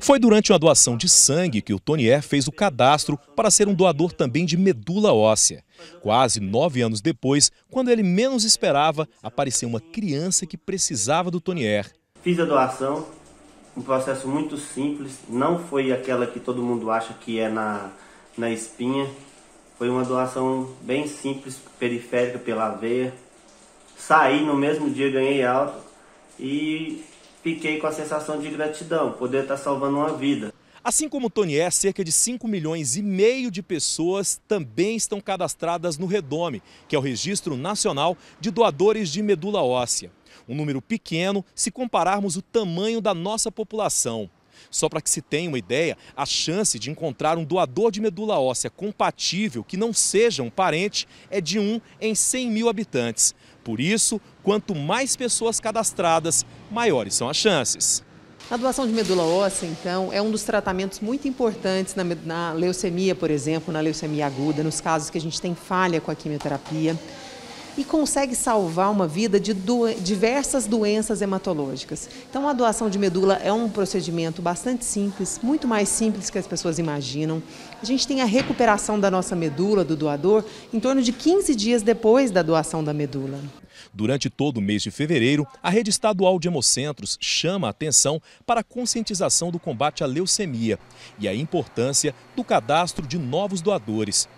Foi durante uma doação de sangue que o Tonier fez o cadastro para ser um doador também de medula óssea. Quase nove anos depois, quando ele menos esperava, apareceu uma criança que precisava do Tonier. Fiz a doação, um processo muito simples, não foi aquela que todo mundo acha que é na, na espinha. Foi uma doação bem simples, periférica pela veia. Saí no mesmo dia, ganhei alta e fiquei com a sensação de gratidão, poder estar tá salvando uma vida. Assim como é, cerca de 5 milhões e meio de pessoas também estão cadastradas no Redome, que é o Registro Nacional de Doadores de Medula Óssea. Um número pequeno se compararmos o tamanho da nossa população. Só para que se tenha uma ideia, a chance de encontrar um doador de medula óssea compatível que não seja um parente é de 1 em 100 mil habitantes. Por isso, quanto mais pessoas cadastradas, maiores são as chances. A doação de medula óssea, então, é um dos tratamentos muito importantes na, na leucemia, por exemplo, na leucemia aguda, nos casos que a gente tem falha com a quimioterapia e consegue salvar uma vida de do... diversas doenças hematológicas. Então, a doação de medula é um procedimento bastante simples, muito mais simples que as pessoas imaginam. A gente tem a recuperação da nossa medula, do doador, em torno de 15 dias depois da doação da medula. Durante todo o mês de fevereiro, a rede estadual de hemocentros chama a atenção para a conscientização do combate à leucemia e a importância do cadastro de novos doadores.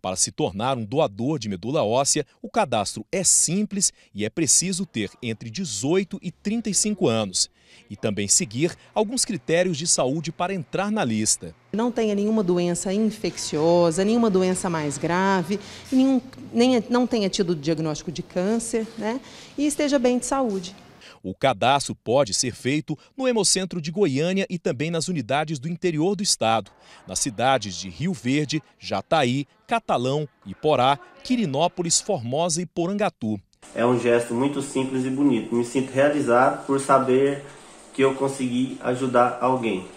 Para se tornar um doador de medula óssea, o cadastro é simples e é preciso ter entre 18 e 35 anos. E também seguir alguns critérios de saúde para entrar na lista. Não tenha nenhuma doença infecciosa, nenhuma doença mais grave, nenhum, nem, não tenha tido diagnóstico de câncer né? e esteja bem de saúde. O cadastro pode ser feito no Hemocentro de Goiânia e também nas unidades do interior do estado, nas cidades de Rio Verde, Jataí, Catalão, Iporá, Quirinópolis, Formosa e Porangatu. É um gesto muito simples e bonito. Me sinto realizado por saber que eu consegui ajudar alguém.